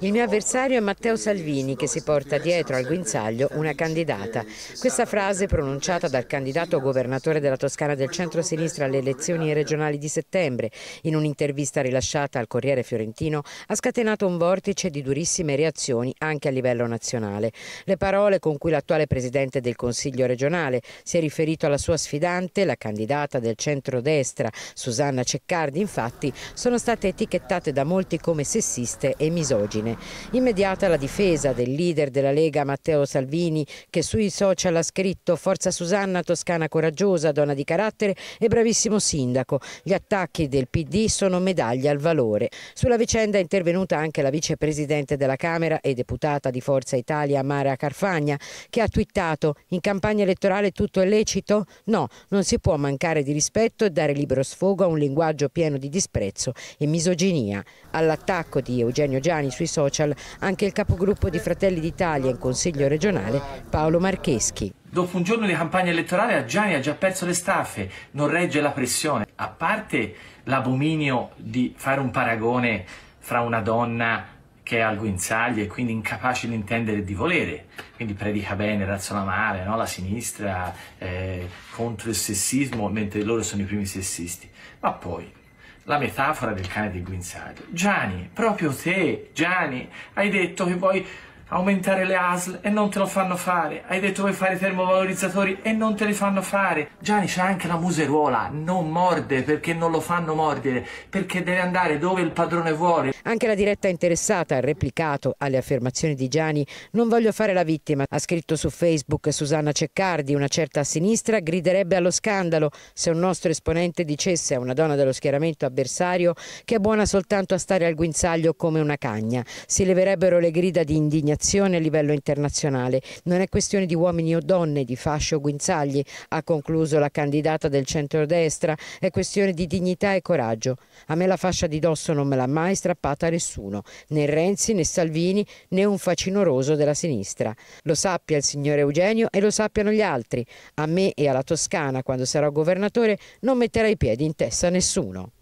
Il mio avversario è Matteo Salvini che si porta dietro al guinzaglio una candidata. Questa frase pronunciata dal candidato governatore della Toscana del centro-sinistra alle elezioni regionali di settembre in un'intervista rilasciata al Corriere Fiorentino ha scatenato un vortice di durissime reazioni anche a livello nazionale. Le parole con cui l'attuale presidente del Consiglio regionale si è riferito alla sua sfidante, la candidata del centro-destra Susanna Ceccardi, infatti, sono state etichettate da molti come sessiste e misogine misogine. Immediata la difesa del leader della Lega Matteo Salvini che sui social ha scritto Forza Susanna, toscana coraggiosa, donna di carattere e bravissimo sindaco. Gli attacchi del PD sono medaglia al valore. Sulla vicenda è intervenuta anche la vicepresidente della Camera e deputata di Forza Italia Mara Carfagna che ha twittato in campagna elettorale tutto è lecito? No, non si può mancare di rispetto e dare libero sfogo a un linguaggio pieno di disprezzo e misoginia. All'attacco di Eugenio Gianni domani sui social anche il capogruppo di Fratelli d'Italia in Consiglio regionale Paolo Marcheschi. Dopo un giorno di campagna elettorale a Gianni ha già perso le staffe, non regge la pressione. A parte l'abominio di fare un paragone fra una donna che è al guinzaglio e quindi incapace di intendere e di volere, quindi predica bene, razzola male, no? la sinistra eh, contro il sessismo, mentre loro sono i primi sessisti. Ma poi la metafora del cane di guinzaglio. Gianni, proprio te, Gianni, hai detto che vuoi aumentare le ASL e non te lo fanno fare. Hai detto vuoi fare i termovalorizzatori e non te li fanno fare. Gianni c'è anche la museruola, non morde perché non lo fanno mordere, perché deve andare dove il padrone vuole. Anche la diretta interessata ha replicato alle affermazioni di Gianni non voglio fare la vittima. Ha scritto su Facebook Susanna Ceccardi, una certa a sinistra griderebbe allo scandalo se un nostro esponente dicesse a una donna dello schieramento avversario che è buona soltanto a stare al guinzaglio come una cagna. Si leverebbero le grida di indignazione cooperazione a livello internazionale. Non è questione di uomini o donne, di fascio o guinzagli, ha concluso la candidata del centrodestra, è questione di dignità e coraggio. A me la fascia di dosso non me l'ha mai strappata nessuno, né Renzi né Salvini né un facinoroso della sinistra. Lo sappia il signor Eugenio e lo sappiano gli altri. A me e alla Toscana, quando sarò governatore, non metterà i piedi in testa a nessuno.